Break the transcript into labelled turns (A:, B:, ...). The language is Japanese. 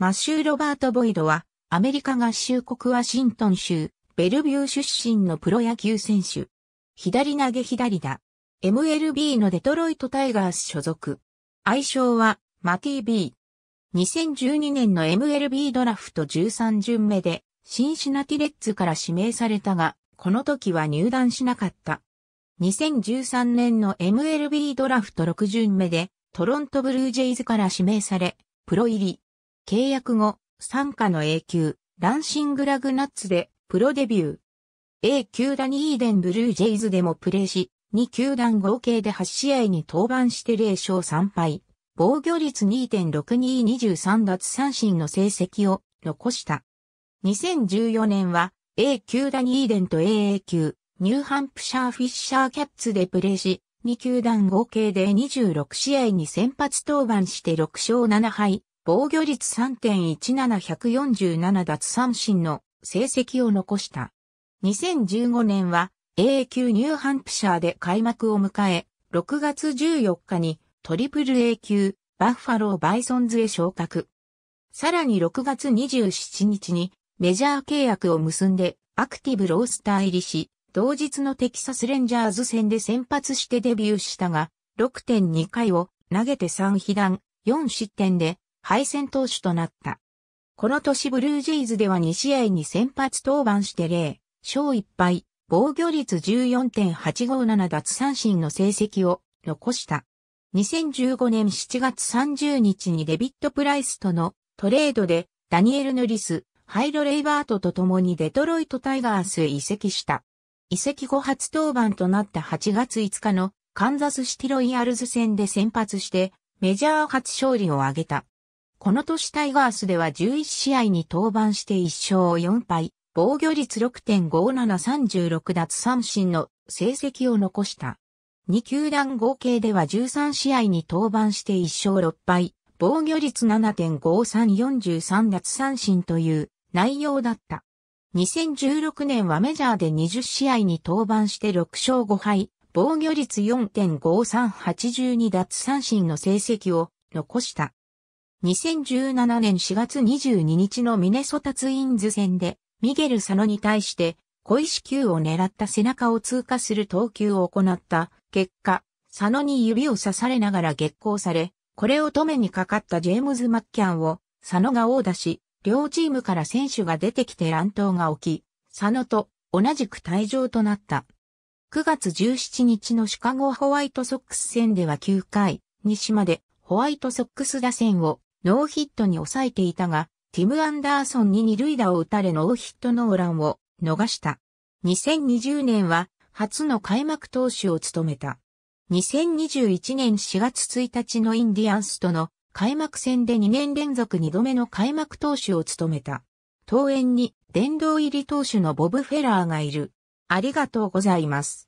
A: マシュー・ロバート・ボイドは、アメリカ合衆国ワシントン州、ベルビュー出身のプロ野球選手。左投げ左打。MLB のデトロイト・タイガース所属。愛称は、マティ・ビー。2012年の MLB ドラフト13巡目で、シンシナティレッツから指名されたが、この時は入団しなかった。2013年の MLB ドラフト6巡目で、トロントブルージェイズから指名され、プロ入り。契約後、参加の A 級、ランシングラグナッツでプロデビュー。A 級ダニーデンブルージェイズでもプレーし、2球団合計で8試合に登板して0勝3敗、防御率2.6223奪三振の成績を残した。2014年は A 級ダニーデンと AA 級、ニューハンプシャーフィッシャーキャッツでプレーし、2球団合計で26試合に先発登板して6勝7敗、防御率3.17147奪三振の成績を残した。2015年は A 級ニューハンプシャーで開幕を迎え、6月14日にトリプル A 級バッファローバイソンズへ昇格。さらに6月27日にメジャー契約を結んでアクティブロースター入りし、同日のテキサスレンジャーズ戦で先発してデビューしたが、6.2回を投げて3被弾、4失点で敗戦投手となった。この年ブルージェイズでは2試合に先発登板して0勝1敗、防御率14.857奪三振の成績を残した。2015年7月30日にデビット・プライスとのトレードでダニエル・ヌリス、ハイド・レイバートと共にデトロイト・タイガースへ移籍した。移籍後初登板となった8月5日のカンザスシティロイヤルズ戦で先発してメジャー初勝利を挙げた。この年タイガースでは11試合に登板して1勝4敗、防御率6.5736奪三振の成績を残した。2球団合計では13試合に登板して1勝6敗、防御率7.5343奪三振という内容だった。2016年はメジャーで20試合に登板して6勝5敗、防御率4.5382奪三振の成績を残した。2017年4月22日のミネソタツインズ戦で、ミゲル・サノに対して、小石球を狙った背中を通過する投球を行った結果、サノに指を刺されながら激光され、これを止めにかかったジェームズ・マッキャンをサノが王打し、両チームから選手が出てきて乱闘が起き、サノと同じく退場となった。9月17日のシカゴホワイトソックス戦では9回、西までホワイトソックス打線をノーヒットに抑えていたが、ティム・アンダーソンに二塁打を打たれノーヒットノーランを逃した。2020年は初の開幕投手を務めた。2021年4月1日のインディアンスとの開幕戦で2年連続2度目の開幕投手を務めた。登園に殿堂入り投手のボブ・フェラーがいる。ありがとうございます。